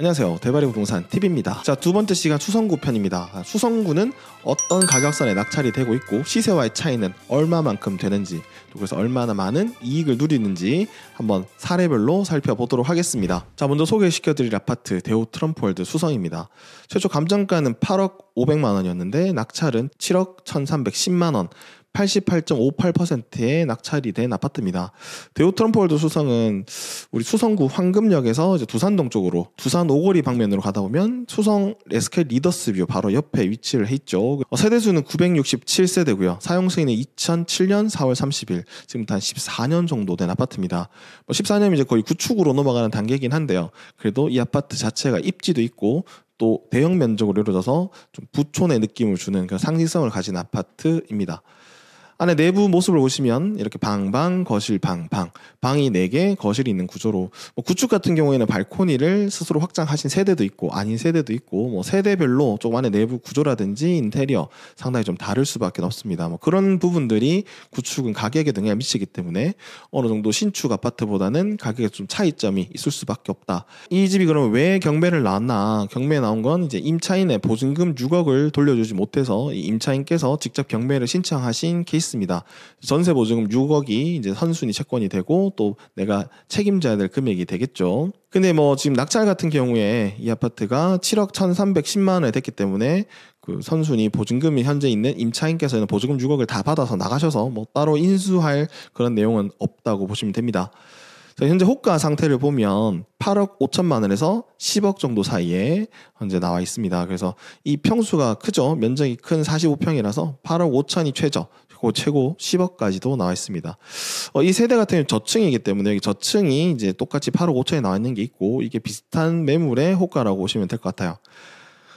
안녕하세요. 대발이 부동산 팁입니다. 자, 두 번째 시간 수성구 편입니다. 아, 수성구는 어떤 가격선에 낙찰이 되고 있고 시세와의 차이는 얼마만큼 되는지 또 그래서 얼마나 많은 이익을 누리는지 한번 사례별로 살펴보도록 하겠습니다. 자, 먼저 소개시켜 드릴 아파트 대호 트럼프월드 수성입니다. 최초 감정가는 8억 500만 원이었는데 낙찰은 7억 1,310만 원. 88.58%의 낙찰이 된 아파트입니다. 대우 트럼프 월드 수성은 우리 수성구 황금역에서 이제 두산동 쪽으로 두산 오거리 방면으로 가다 보면 수성 레스 k 리더스뷰 바로 옆에 위치를 했죠. 어, 세대수는 967세대고요. 사용 승인은 2007년 4월 30일 지금부터 한 14년 정도 된 아파트입니다. 14년이 뭐 이제 거의 구축으로 넘어가는 단계이긴 한데요. 그래도 이 아파트 자체가 입지도 있고 또 대형 면적으로 이루어져서 좀 부촌의 느낌을 주는 그런 상징성을 가진 아파트입니다. 안에 내부 모습을 보시면 이렇게 방방 거실 방방 방이 4개 거실이 있는 구조로 뭐 구축 같은 경우에는 발코니를 스스로 확장하신 세대도 있고 아닌 세대도 있고 뭐 세대별로 좀 안에 내부 구조라든지 인테리어 상당히 좀 다를 수밖에 없습니다. 뭐 그런 부분들이 구축은 가격에 등에 미치기 때문에 어느 정도 신축 아파트보다는 가격에 좀 차이점이 있을 수밖에 없다. 이 집이 그러면 왜 경매를 나왔나? 경매에 나온 건 이제 임차인의 보증금 6억을 돌려주지 못해서 임차인께서 직접 경매를 신청하신 케이스 했습니다. 전세 보증금 6억이 이제 선순위 채권이 되고 또 내가 책임져야 될 금액이 되겠죠. 근데 뭐 지금 낙찰 같은 경우에 이 아파트가 7억 1,310만 원에 됐기 때문에 그 선순위 보증금이 현재 있는 임차인께서는 보증금 6억을 다 받아서 나가셔서 뭐 따로 인수할 그런 내용은 없다고 보시면 됩니다. 현재 호가 상태를 보면 8억 5천만 원에서 10억 정도 사이에 현재 나와 있습니다. 그래서 이 평수가 크죠. 면적이 큰 45평이라서 8억 5천이 최저, 그리고 최고 10억까지도 나와 있습니다. 어, 이 세대 같은 경우 저층이기 때문에 여기 저층이 이제 똑같이 8억 5천에 나와 있는 게 있고 이게 비슷한 매물의 호가라고 보시면 될 것 같아요.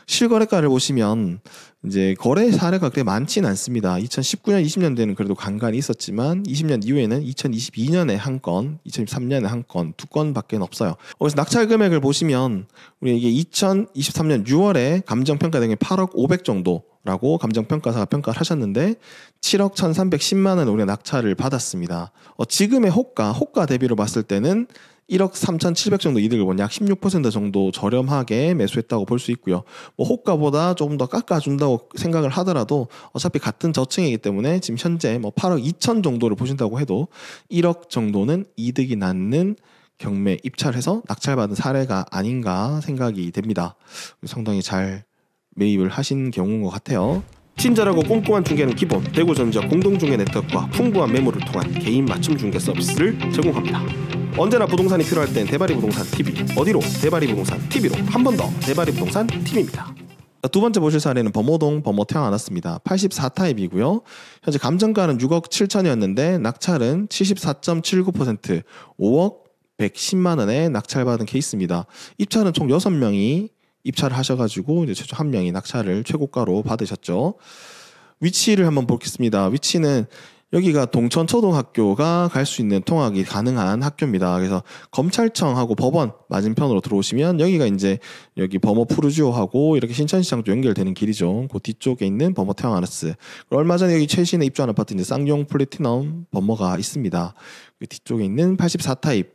실거래가를 보시면 이제 거래 사례가 그렇게 많지는 않습니다. 2019년, 20년대는 그래도 간간히 있었지만 20년 이후에는 2022년에 한 건, 2023년에 한 건, 두 건밖에 없어요. 그래서 낙찰 금액을 보시면 우리 이게 2023년 6월에 감정평가 등이 8억 500 정도 라고 감정평가사가 평가를 하셨는데 7억 1310만 원 우리가 낙찰을 받았습니다. 어, 지금의 호가, 호가 대비로 봤을 때는 1억 3,700 정도 이득을 보냐 약16% 정도 저렴하게 매수했다고 볼 수 있고요. 뭐 호가보다 조금 더 깎아준다고 생각을 하더라도 어차피 같은 저층이기 때문에 지금 현재 뭐 8억 2천 정도를 보신다고 해도 1억 정도는 이득이 낳는 경매 입찰해서 낙찰받은 사례가 아닌가 생각이 됩니다. 상당히 잘 매입을 하신 경우인 것 같아요. 친절하고 꼼꼼한 중개는 기본 대구 전적 공동중개 네트워크와 풍부한 매물을 통한 개인 맞춤 중개 서비스를 제공합니다. 언제나 부동산이 필요할 땐 대바리 부동산 TV 어디로 대바리 부동산 TV로 한 번 더 대바리 부동산 TV입니다. 두 번째 보실 사례는 범호동범호 태양 안았습니다. 84타입이고요. 현재 감정가는 6억 7천이었는데 낙찰은 74.79% 5억 110만 원에 낙찰받은 케이스입니다. 입찰은 총 6명이 입찰을 하셔가지고 이제 최초 한 명이 낙찰을 최고가로 받으셨죠. 위치를 한번 보겠습니다. 위치는 여기가 동천초등학교가 갈 수 있는 통학이 가능한 학교입니다. 그래서 검찰청하고 법원 맞은편으로 들어오시면 여기가 이제 여기 범어 푸르지오하고 이렇게 신천시장도 연결되는 길이죠. 그 뒤쪽에 있는 범어 태양아르스. 얼마 전에 여기 최신에 입주한 아파트인데 쌍용 플래티넘 범어가 있습니다. 그 뒤쪽에 있는 84타입.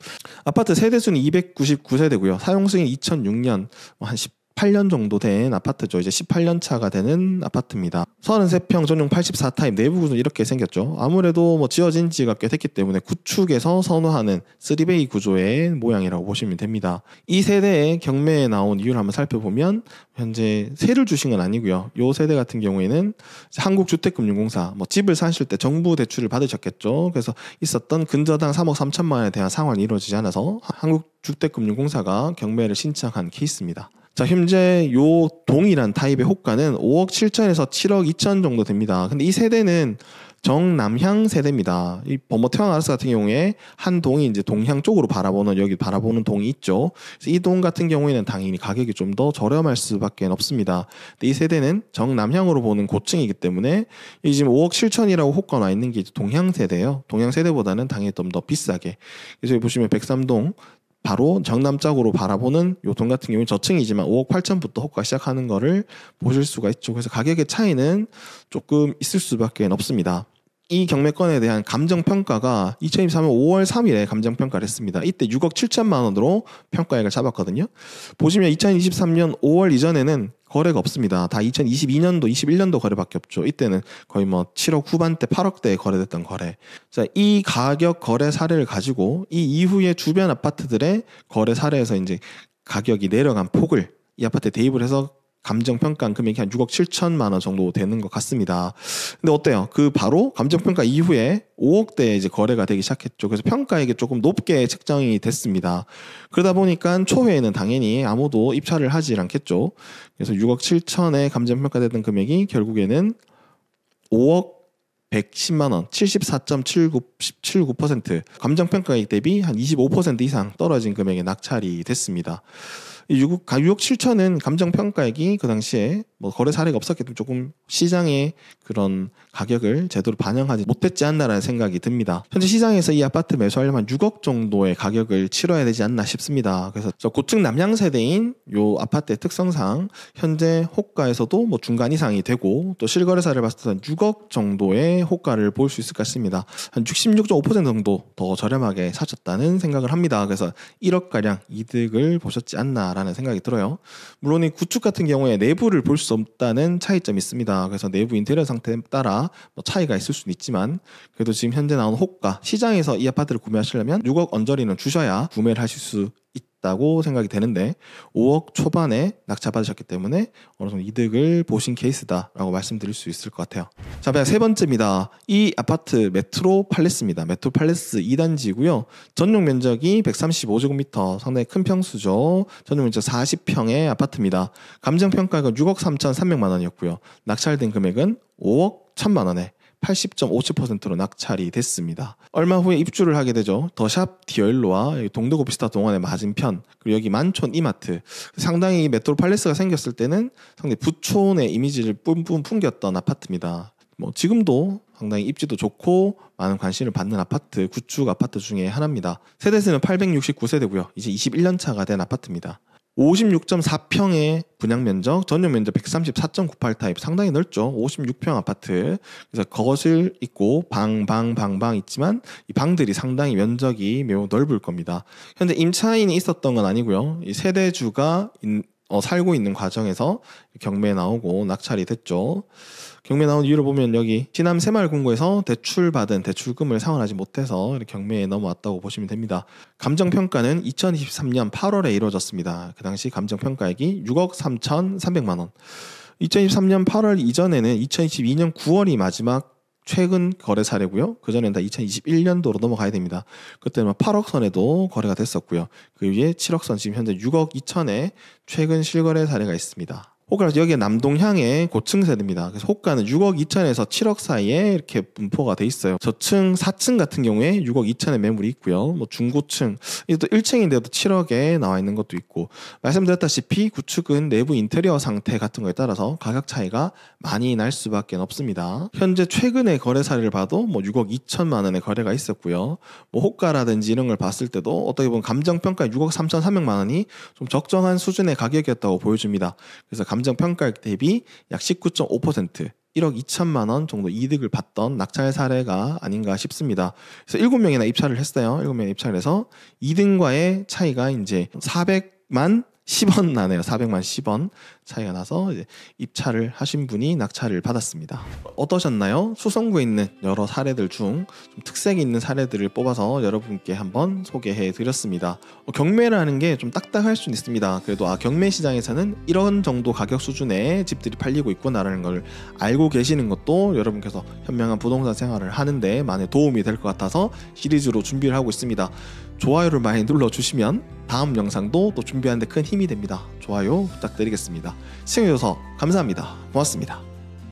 아파트 세대수는 299세대고요. 사용승인 2006년 뭐 한 10. 8년 정도 된 아파트죠. 이제 18년 차가 되는 아파트입니다. 33평 전용 84타입 내부 구조 이렇게 생겼죠. 아무래도 뭐 지어진 지가 꽤 됐기 때문에 구축에서 선호하는 3베이 구조의 모양이라고 보시면 됩니다. 이 세대의 경매에 나온 이유를 한번 살펴보면 현재 세를 주신 건 아니고요. 이 세대 같은 경우에는 한국주택금융공사 뭐 집을 사실 때 정부 대출을 받으셨겠죠. 그래서 있었던 근저당 3억 3천만 원에 대한 상환이 이루어지지 않아서 한국주택금융공사가 경매를 신청한 케이스입니다. 자, 현재 요 동일한 타입의 호가는 5억 7천에서 7억 2천 정도 됩니다. 근데 이 세대는 정남향 세대입니다. 이 범어 태왕 아르스 같은 경우에 한 동이 이제 동향 쪽으로 바라보는 여기 바라보는 동이 있죠. 이 동 같은 경우에는 당연히 가격이 좀 더 저렴할 수밖에 없습니다. 근데 이 세대는 정남향으로 보는 고층이기 때문에 이 지금 5억 7천이라고 호가 나 있는 게 동향 세대예요. 동향 세대보다는 당연히 좀 더 비싸게. 그래서 보시면 백삼동 바로 정남쪽으로 바라보는 요돈 같은 경우는 저층이지만 5억 8천부터 호가 시작하는 거를 보실 수가 있죠. 그래서 가격의 차이는 조금 있을 수밖에 없습니다. 이 경매권에 대한 감정평가가 2023년 5월 3일에 감정평가를 했습니다. 이때 6억 7천만 원으로 평가액을 잡았거든요. 보시면 2023년 5월 이전에는 거래가 없습니다. 다 2022년도, 21년도 거래밖에 없죠. 이때는 거의 뭐 7억 후반대, 8억대에 거래됐던 거래. 자, 이 가격 거래 사례를 가지고 이 이후에 주변 아파트들의 거래 사례에서 이제 가격이 내려간 폭을 이 아파트에 대입을 해서 감정 평가 한 금액이 한 6억 7천만 원 정도 되는 것 같습니다. 근데 어때요? 그 바로 감정 평가 이후에 5억대 이제 거래가 되기 시작했죠. 그래서 평가액이 조금 높게 책정이 됐습니다. 그러다 보니까 초회에는 당연히 아무도 입찰을 하지 않겠죠. 그래서 6억 7천에 감정 평가되던 금액이 결국에는 5억 110만 원, 74.79% 감정 평가액 대비 한 25% 이상 떨어진 금액의 낙찰이 됐습니다. 유국 가유역 천은 감정 평가액이 그 당시에 뭐 거래 사례가 없었기 때문에 조금 시장의 그런 가격을 제대로 반영하지 못했지 않나라는 생각이 듭니다. 현재 시장에서 이 아파트 매수하려면 6억 정도의 가격을 치러야 되지 않나 싶습니다. 그래서 저 고층 남양 세대인 요 아파트의 특성상 현재 호가에서도 뭐 중간 이상이 되고 또 실거래사를 봤을 때는 6억 정도의 호가를 볼 수 있을 것 같습니다. 한 66.5% 정도 더 저렴하게 사셨다는 생각을 합니다. 그래서 1억 가량 이득을 보셨지 않나 않을라는 생각이 들어요. 물론 이 구축 같은 경우에 내부를 볼 수 없다는 차이점이 있습니다. 그래서 내부 인테리어 상태에 따라 뭐 차이가 있을 수는 있지만 그래도 지금 현재 나온 호가 시장에서 이 아파트를 구매하시려면 6억 언저리는 주셔야 구매를 하실 수 있다고 생각이 되는데 5억 초반에 낙찰받으셨기 때문에 어느 정도 이득을 보신 케이스다라고 말씀드릴 수 있을 것 같아요. 자, 그냥 세 번째입니다. 이 아파트 메트로 팔레스입니다. 메트로 팔레스 2단지고요. 전용 면적이 135제곱미터 상당히 큰 평수죠. 전용 면적 40평의 아파트입니다. 감정평가가 6억 3천 3백만 원이었고요. 낙찰된 금액은 5억 1 천만 원에 80.57%로 낙찰이 됐습니다. 얼마 후에 입주를 하게 되죠. 더샵 디얼로와 동대구비스타 동원의 맞은편 그리고 여기 만촌 이마트 상당히 메트로 팔레스가 생겼을 때는 상당히 부촌의 이미지를 뿜뿜 풍겼던 아파트입니다. 뭐 지금도 상당히 입지도 좋고 많은 관심을 받는 아파트 구축 아파트 중에 하나입니다. 세대수는 869세대고요. 이제 21년 차가 된 아파트입니다. 56.4평의 분양 면적, 전용 면적 134.98 타입, 상당히 넓죠. 56평 아파트. 그래서 거실 있고 방, 방, 방, 방 있지만 이 방들이 상당히 면적이 매우 넓을 겁니다. 현재 임차인이 있었던 건 아니고요. 이 세대주가 어, 살고 있는 과정에서 경매에 나오고 낙찰이 됐죠. 경매에 나온 이유를 보면 여기 신남 새마을금고에서 대출받은 대출금을 상환하지 못해서 경매에 넘어왔다고 보시면 됩니다. 감정평가는 2023년 8월에 이루어졌습니다. 그 당시 감정평가액이 6억 3천3백만 원. 2023년 8월 이전에는 2022년 9월이 마지막 최근 거래 사례고요. 그전에는 다 2021년도로 넘어가야 됩니다. 그때는 8억 뭐 선에도 거래가 됐었고요. 그 위에 7억 선 지금 현재 6억 2천에 최근 실거래 사례가 있습니다. 호가는 여기에 남동향의 고층 세대입니다. 그래서 호가는 6억 2천에서 7억 사이에 이렇게 분포가 돼 있어요. 저층 4층 같은 경우에 6억 2천의 매물이 있고요. 뭐 중고층 이것도 1층인데도 7억에 나와 있는 것도 있고 말씀드렸다시피 구축은 내부 인테리어 상태 같은 거에 따라서 가격 차이가 많이 날 수밖에 없습니다. 현재 최근의 거래 사례를 봐도 뭐 6억 2천만 원의 거래가 있었고요. 뭐 호가라든지 이런 걸 봤을 때도 어떻게 보면 감정 평가 6억 3천 3백만 원이 좀 적정한 수준의 가격이었다고 보여집니다 그래서 감정 평가액 대비 약 19.5% 1억 2천만 원 정도 이득을 봤던 낙찰 사례가 아닌가 싶습니다. 그래서 7명이나 입찰을 했어요. 7명 입찰해서 2등과의 차이가 이제 400만 10원 나네요. 400만 10원 차이가 나서 입찰을 하신 분이 낙찰을 받았습니다. 어떠셨나요? 수성구에 있는 여러 사례들 중좀 특색 이 있는 사례들을 뽑아서 여러분께 한번 소개해 드렸습니다. 어, 경매를 하는 게 좀 딱딱할 수는 있습니다. 그래도 아 경매 시장에서는 이런 정도 가격 수준의 집들이 팔리고 있구나라는 걸 알고 계시는 것도 여러분께서 현명한 부동산 생활을 하는데 많은 도움이 될 것 같아서 시리즈로 준비를 하고 있습니다. 좋아요를 많이 눌러 주시면 다음 영상도 또 준비하는데 큰 힘이 힘이 됩니다. 좋아요 부탁드리겠습니다. 시청해주셔서 감사합니다. 고맙습니다.